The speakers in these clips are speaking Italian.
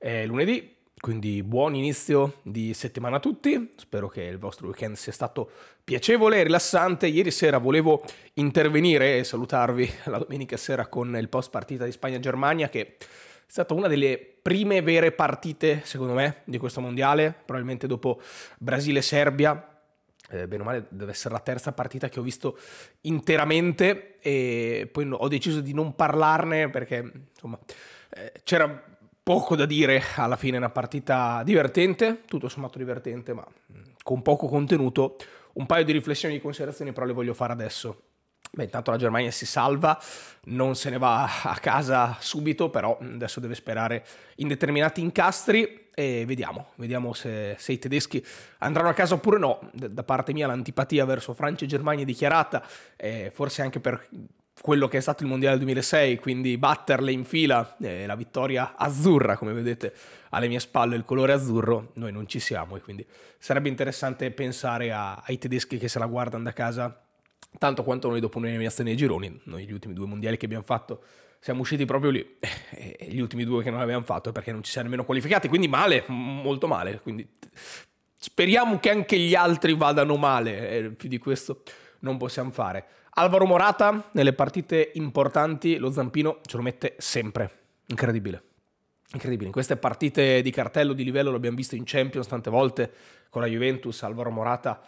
È lunedì, quindi buon inizio di settimana a tutti, spero che il vostro weekend sia stato piacevole e rilassante. Ieri sera volevo intervenire e salutarvi la domenica sera con il post partita di Spagna-Germania che è stata una delle prime vere partite, secondo me, di questo mondiale, probabilmente dopo Brasile-Serbia. Eh, bene o male deve essere la terza partita che ho visto interamente e poi ho deciso di non parlarne perché insomma eh, c'era poco da dire, alla fine è una partita divertente, tutto sommato divertente, ma mm, con poco contenuto. Un paio di riflessioni e di considerazioni però le voglio fare adesso. Beh, intanto la Germania si salva, non se ne va a casa subito, però mm, adesso deve sperare in determinati incastri e vediamo, vediamo se, se i tedeschi andranno a casa oppure no. Da parte mia l'antipatia verso Francia e Germania è dichiarata, eh, forse anche per quello che è stato il Mondiale 2006, quindi batterle in fila, eh, la vittoria azzurra, come vedete alle mie spalle il colore azzurro, noi non ci siamo e quindi sarebbe interessante pensare a, ai tedeschi che se la guardano da casa, tanto quanto noi dopo un'eliminazione nei gironi, noi gli ultimi due mondiali che abbiamo fatto siamo usciti proprio lì e gli ultimi due che non abbiamo fatto perché non ci siamo nemmeno qualificati, quindi male, molto male, quindi speriamo che anche gli altri vadano male, eh, più di questo non possiamo fare. Alvaro Morata, nelle partite importanti, lo zampino ce lo mette sempre. Incredibile. Incredibile, in queste partite di cartello di livello l'abbiamo visto in Champions tante volte con la Juventus, Alvaro Morata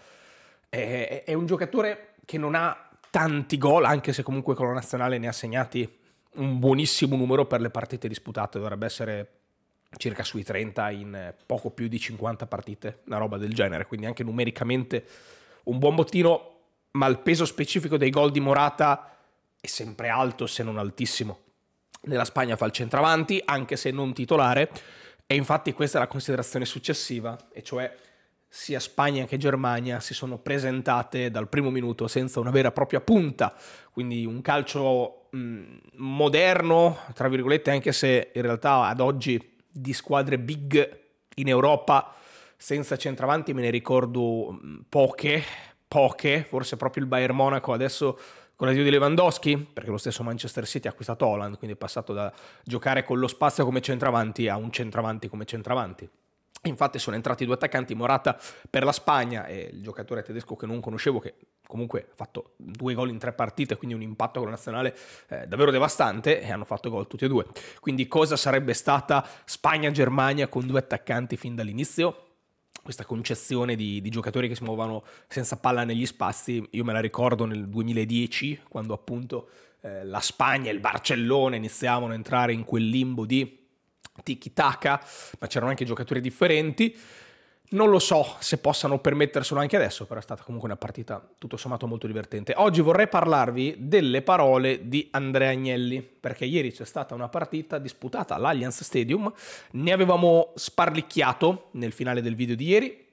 è, è un giocatore che non ha tanti gol, anche se comunque con la nazionale ne ha segnati un buonissimo numero per le partite disputate, dovrebbe essere circa sui 30 in poco più di 50 partite, una roba del genere, quindi anche numericamente un buon bottino ma il peso specifico dei gol di Morata è sempre alto, se non altissimo. Nella Spagna fa il centravanti, anche se non titolare, e infatti questa è la considerazione successiva, e cioè sia Spagna che Germania si sono presentate dal primo minuto senza una vera e propria punta, quindi un calcio mh, mm, moderno, tra virgolette, anche se in realtà ad oggi di squadre big in Europa senza centravanti me ne ricordo mm, poche, poche, forse proprio il Bayern Monaco adesso con l'addio di Lewandowski, perché lo stesso Manchester City ha acquistato Holland, quindi è passato da giocare con lo spazio come centravanti a un centravanti come centravanti. Infatti sono entrati due attaccanti, Morata per la Spagna e il giocatore tedesco che non conoscevo, che comunque ha fatto due gol in tre partite, quindi un impatto con la nazionale eh, davvero devastante e hanno fatto gol tutti e due. Quindi cosa sarebbe stata Spagna-Germania con due attaccanti fin dall'inizio? questa concezione di, di, giocatori che si muovono senza palla negli spazi, io me la ricordo nel 2010, quando appunto eh, la Spagna e il Barcellona iniziavano a entrare in quel limbo di tiki-taka, ma c'erano anche giocatori differenti. Non lo so se possano permetterselo anche adesso, però è stata comunque una partita tutto sommato molto divertente. Oggi vorrei parlarvi delle parole di Andrea Agnelli, perché ieri c'è stata una partita disputata all'Allianz Stadium, ne avevamo sparlicchiato nel finale del video di ieri,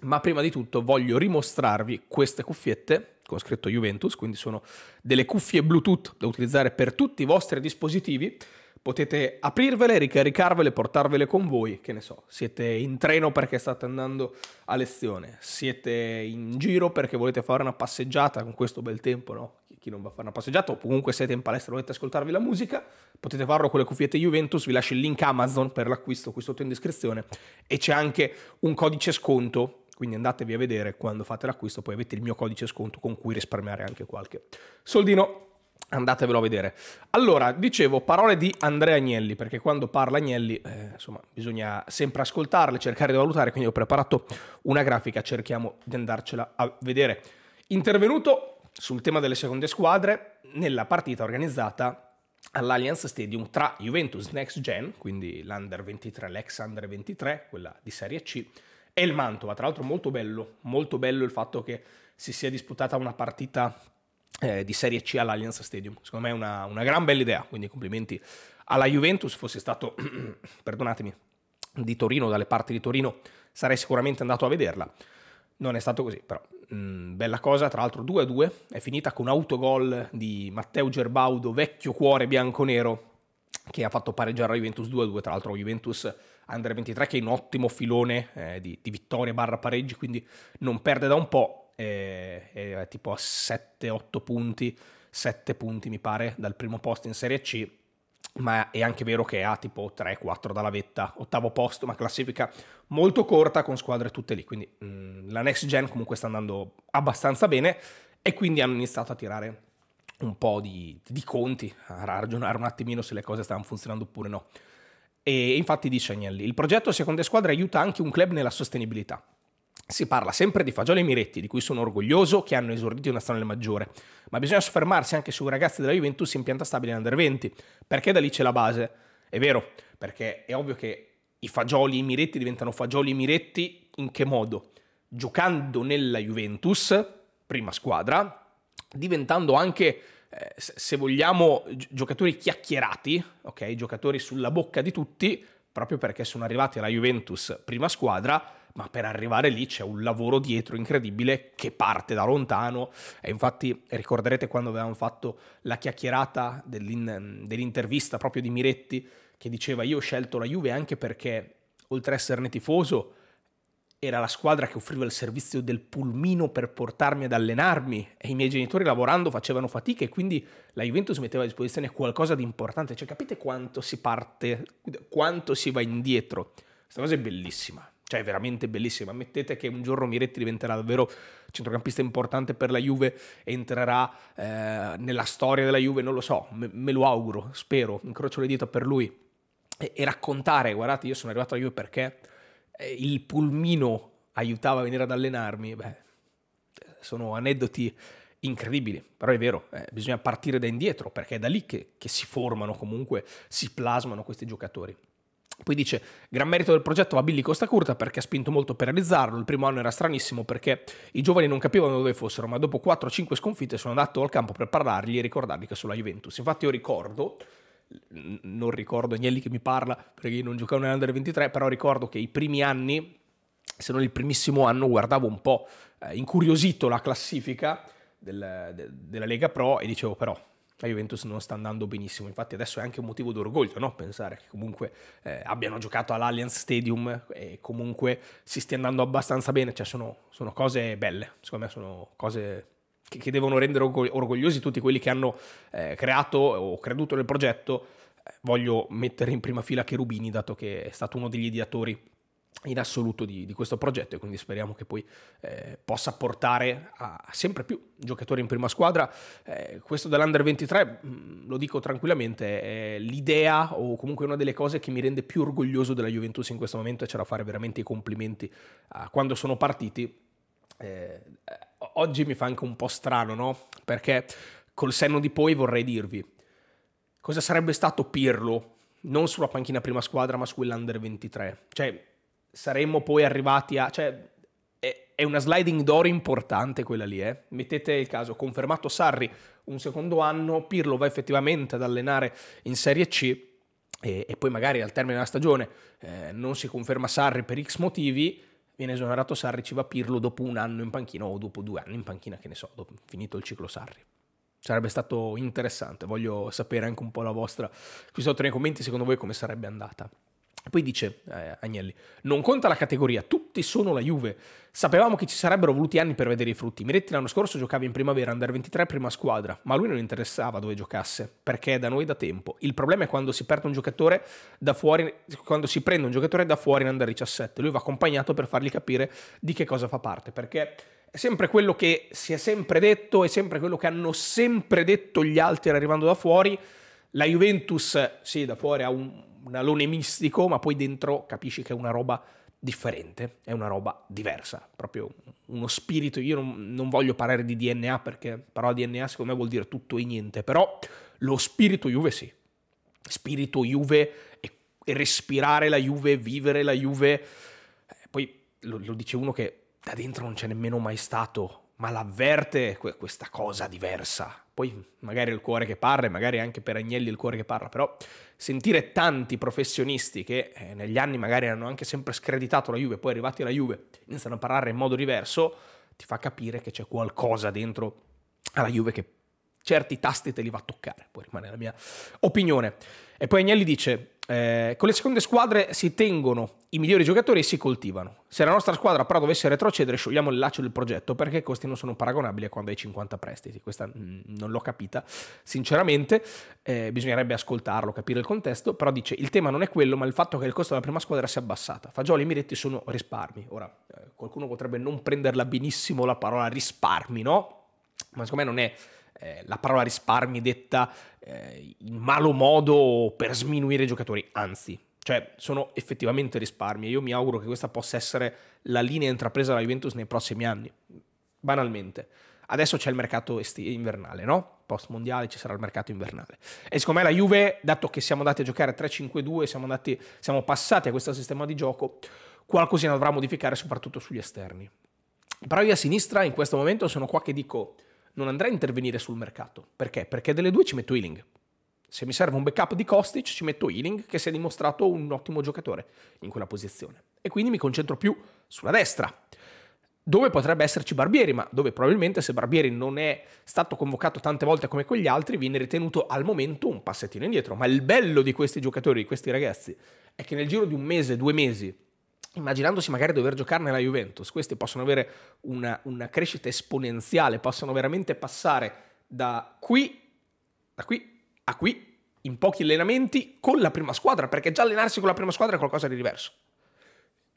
ma prima di tutto voglio rimostrarvi queste cuffiette con scritto Juventus, quindi sono delle cuffie Bluetooth da utilizzare per tutti i vostri dispositivi potete aprirvele, ricaricarvele, portarvele con voi, che ne so, siete in treno perché state andando a lezione, siete in giro perché volete fare una passeggiata con questo bel tempo, no? Chi non va a fare una passeggiata, o comunque siete in palestra e volete ascoltarvi la musica, potete farlo con le cuffiette Juventus, vi lascio il link Amazon per l'acquisto qui sotto in descrizione e c'è anche un codice sconto quindi andatevi a vedere quando fate l'acquisto, poi avete il mio codice sconto con cui risparmiare anche qualche soldino. Andatevelo a vedere. Allora, dicevo, parole di Andrea Agnelli, perché quando parla Agnelli, eh, insomma, bisogna sempre ascoltarle, cercare di valutare, quindi ho preparato una grafica, cerchiamo di andarcela a vedere. Intervenuto sul tema delle seconde squadre nella partita organizzata all'Allianz Stadium tra Juventus Next Gen, quindi l'Under 23, l'ex Under 23, quella di Serie C, e il Mantova. Tra l'altro molto bello, molto bello il fatto che si sia disputata una partita eh, di Serie C all'Allianz Stadium. Secondo me è una, una gran bella idea, quindi complimenti alla Juventus. Fossi stato, perdonatemi, di Torino, dalle parti di Torino, sarei sicuramente andato a vederla. Non è stato così, però mh, mm, bella cosa, tra l'altro 2-2, è finita con un autogol di Matteo Gerbaudo, vecchio cuore bianco-nero, che ha fatto pareggiare la Juventus 2-2, tra l'altro Juventus Under 23 che è un ottimo filone eh, di, di vittorie barra pareggi, quindi non perde da un po', e, e tipo a 7-8 punti, 7 punti mi pare dal primo posto in Serie C, ma è anche vero che ha tipo 3-4 dalla vetta, ottavo posto, ma classifica molto corta con squadre tutte lì, quindi mh, mm, la next gen comunque sta andando abbastanza bene e quindi hanno iniziato a tirare un po' di, di conti, a ragionare un attimino se le cose stavano funzionando oppure no. E infatti dice Agnelli, il progetto Seconde Squadre aiuta anche un club nella sostenibilità. Si parla sempre di Fagioli e Miretti, di cui sono orgoglioso, che hanno esordito in nazionale maggiore, ma bisogna soffermarsi anche sui ragazzi della Juventus in pianta stabile in under 20, perché da lì c'è la base. È vero, perché è ovvio che i Fagioli e i Miretti diventano Fagioli e Miretti in che modo? Giocando nella Juventus, prima squadra, diventando anche, eh, se vogliamo, giocatori chiacchierati, ok? Giocatori sulla bocca di tutti, proprio perché sono arrivati alla Juventus prima squadra ma per arrivare lì c'è un lavoro dietro incredibile che parte da lontano e infatti ricorderete quando avevamo fatto la chiacchierata dell'in, dell'intervista proprio di Miretti che diceva io ho scelto la Juve anche perché oltre ad esserne tifoso era la squadra che offriva il servizio del pulmino per portarmi ad allenarmi e i miei genitori lavorando facevano fatica e quindi la Juventus metteva a disposizione qualcosa di importante, cioè capite quanto si parte, quanto si va indietro. Questa cosa è bellissima cioè è veramente bellissima. Ammettete che un giorno Miretti diventerà davvero centrocampista importante per la Juve, entrerà eh, nella storia della Juve, non lo so, me, me lo auguro, spero, incrocio le dita per lui. E, e raccontare, guardate, io sono arrivato alla Juve perché eh, il pulmino aiutava a venire ad allenarmi, beh, sono aneddoti incredibili, però è vero, eh, bisogna partire da indietro perché è da lì che, che si formano comunque, si plasmano questi giocatori. Poi dice, gran merito del progetto va Billy Costa Curta perché ha spinto molto per realizzarlo, il primo anno era stranissimo perché i giovani non capivano dove fossero, ma dopo 4-5 sconfitte sono andato al campo per parlargli e ricordargli che la Juventus. Infatti io ricordo, non ricordo Agnelli che mi parla perché io non giocavo nell'Under 23, però ricordo che i primi anni, se non il primissimo anno, guardavo un po' eh, incuriosito la classifica del, de, della Lega Pro e dicevo però la Juventus non sta andando benissimo. Infatti adesso è anche un motivo d'orgoglio no? pensare che comunque eh, abbiano giocato all'Allianz Stadium e comunque si stia andando abbastanza bene. Cioè sono, sono cose belle, secondo me sono cose che, che, devono rendere orgogliosi tutti quelli che hanno eh, creato o creduto nel progetto. Eh, voglio mettere in prima fila Cherubini, dato che è stato uno degli ideatori in assoluto di, di, questo progetto e quindi speriamo che poi eh, possa portare a sempre più giocatori in prima squadra. Eh, questo dell'Under 23, mm, lo dico tranquillamente, è l'idea o comunque una delle cose che mi rende più orgoglioso della Juventus in questo momento e c'era a fare veramente i complimenti a quando sono partiti. Eh, oggi mi fa anche un po' strano, no? Perché col senno di poi vorrei dirvi cosa sarebbe stato Pirlo non sulla panchina prima squadra ma sull'Under 23. Cioè saremmo poi arrivati a... Cioè, è una sliding door importante quella lì, eh? Mettete il caso, confermato Sarri un secondo anno, Pirlo va effettivamente ad allenare in Serie C e, e poi magari al termine della stagione eh, non si conferma Sarri per X motivi, viene esonerato Sarri, ci va Pirlo dopo un anno in panchina o dopo due anni in panchina, che ne so, dopo, finito il ciclo Sarri. Sarebbe stato interessante, voglio sapere anche un po' la vostra, qui sotto nei commenti secondo voi come sarebbe andata. Poi dice eh, Agnelli, non conta la categoria, tutti sono la Juve. Sapevamo che ci sarebbero voluti anni per vedere i frutti. Miretti l'anno scorso giocava in primavera, under 23, prima squadra, ma a lui non interessava dove giocasse, perché è da noi da tempo. Il problema è quando si perde un giocatore da fuori, quando si prende un giocatore da fuori in under 17. Lui va accompagnato per fargli capire di che cosa fa parte, perché è sempre quello che si è sempre detto, è sempre quello che hanno sempre detto gli altri arrivando da fuori la Juventus, sì, da fuori ha un, un alone mistico, ma poi dentro capisci che è una roba differente, è una roba diversa, proprio uno spirito, io non, non, voglio parlare di DNA perché parola DNA secondo me vuol dire tutto e niente, però lo spirito Juve sì, spirito Juve e, e respirare la Juve, vivere la Juve, eh, poi lo, lo, dice uno che da dentro non c'è nemmeno mai stato, ma l'avverte questa cosa diversa, poi magari il cuore che parla, magari anche per Agnelli il cuore che parla, però sentire tanti professionisti che eh, negli anni magari hanno anche sempre screditato la Juve, poi arrivati alla Juve iniziano a parlare in modo diverso, ti fa capire che c'è qualcosa dentro alla Juve che certi tasti te li va a toccare, poi rimane la mia opinione. E poi Agnelli dice, eh, con le seconde squadre si tengono i migliori giocatori e si coltivano. Se la nostra squadra però dovesse retrocedere, sciogliamo il laccio del progetto perché i costi non sono paragonabili a quando hai 50 prestiti. Questa mm, non l'ho capita, sinceramente. Eh, bisognerebbe ascoltarlo, capire il contesto. Però dice: il tema non è quello, ma il fatto che il costo della prima squadra sia abbassato. Fagioli e Miretti sono risparmi. Ora, eh, qualcuno potrebbe non prenderla benissimo la parola risparmi, no? Ma secondo me non è eh, la parola risparmi detta eh, in malo modo per sminuire i giocatori, anzi, cioè sono effettivamente risparmi e io mi auguro che questa possa essere la linea intrapresa dalla Juventus nei prossimi anni, banalmente. Adesso c'è il mercato invernale, no? Post mondiale ci sarà il mercato invernale. E siccome la Juve, dato che siamo andati a giocare 3-5-2, siamo, andati, siamo passati a questo sistema di gioco, qualcosina dovrà modificare soprattutto sugli esterni. Però io a sinistra in questo momento sono qua che dico non andrei a intervenire sul mercato. Perché? Perché delle due ci metto Healing. Se mi serve un backup di Kostic, ci metto Healing, che si è dimostrato un ottimo giocatore in quella posizione. E quindi mi concentro più sulla destra, dove potrebbe esserci Barbieri, ma dove probabilmente se Barbieri non è stato convocato tante volte come quegli altri, viene ritenuto al momento un passettino indietro. Ma il bello di questi giocatori, di questi ragazzi, è che nel giro di un mese, due mesi, immaginandosi magari dover giocare nella Juventus, questi possono avere una, una crescita esponenziale, possono veramente passare da qui, da qui a qui in pochi allenamenti con la prima squadra, perché già allenarsi con la prima squadra è qualcosa di diverso.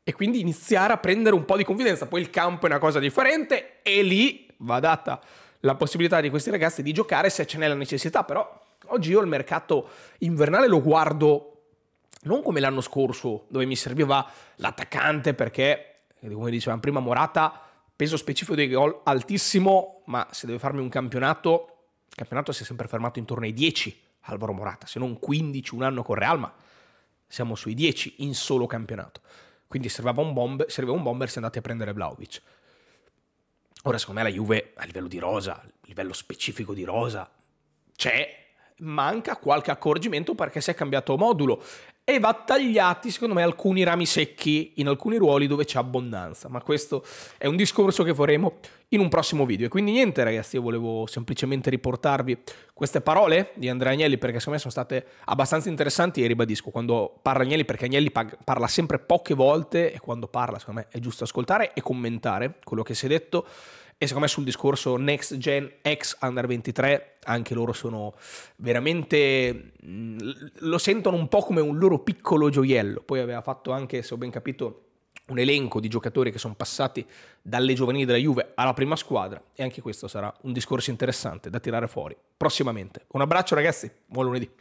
E quindi iniziare a prendere un po' di confidenza, poi il campo è una cosa differente e lì va data la possibilità di questi ragazzi di giocare se ce n'è la necessità, però oggi io il mercato invernale lo guardo non come l'anno scorso dove mi serviva l'attaccante perché, come dicevamo prima, Morata, peso specifico dei gol altissimo, ma se deve farmi un campionato, il campionato si è sempre fermato intorno ai 10 Alvaro Morata, se non 15 un anno con Real, ma siamo sui 10 in solo campionato. Quindi serviva un, bomb, serviva un bomber se andate a prendere Vlaovic. Ora, secondo me, la Juve a livello di rosa, a livello specifico di rosa, c'è, manca qualche accorgimento perché si è cambiato modulo e va tagliati, secondo me, alcuni rami secchi in alcuni ruoli dove c'è abbondanza. Ma questo è un discorso che faremo in un prossimo video. E quindi niente ragazzi, io volevo semplicemente riportarvi queste parole di Andrea Agnelli perché secondo me sono state abbastanza interessanti e ribadisco quando parla Agnelli perché Agnelli parla sempre poche volte e quando parla secondo me è giusto ascoltare e commentare quello che si è detto e secondo me sul discorso next gen X under 23 anche loro sono veramente mm, lo sentono un po' come un loro piccolo gioiello poi aveva fatto anche se ho ben capito un elenco di giocatori che sono passati dalle giovanili della Juve alla prima squadra e anche questo sarà un discorso interessante da tirare fuori prossimamente. Un abbraccio ragazzi, buon lunedì.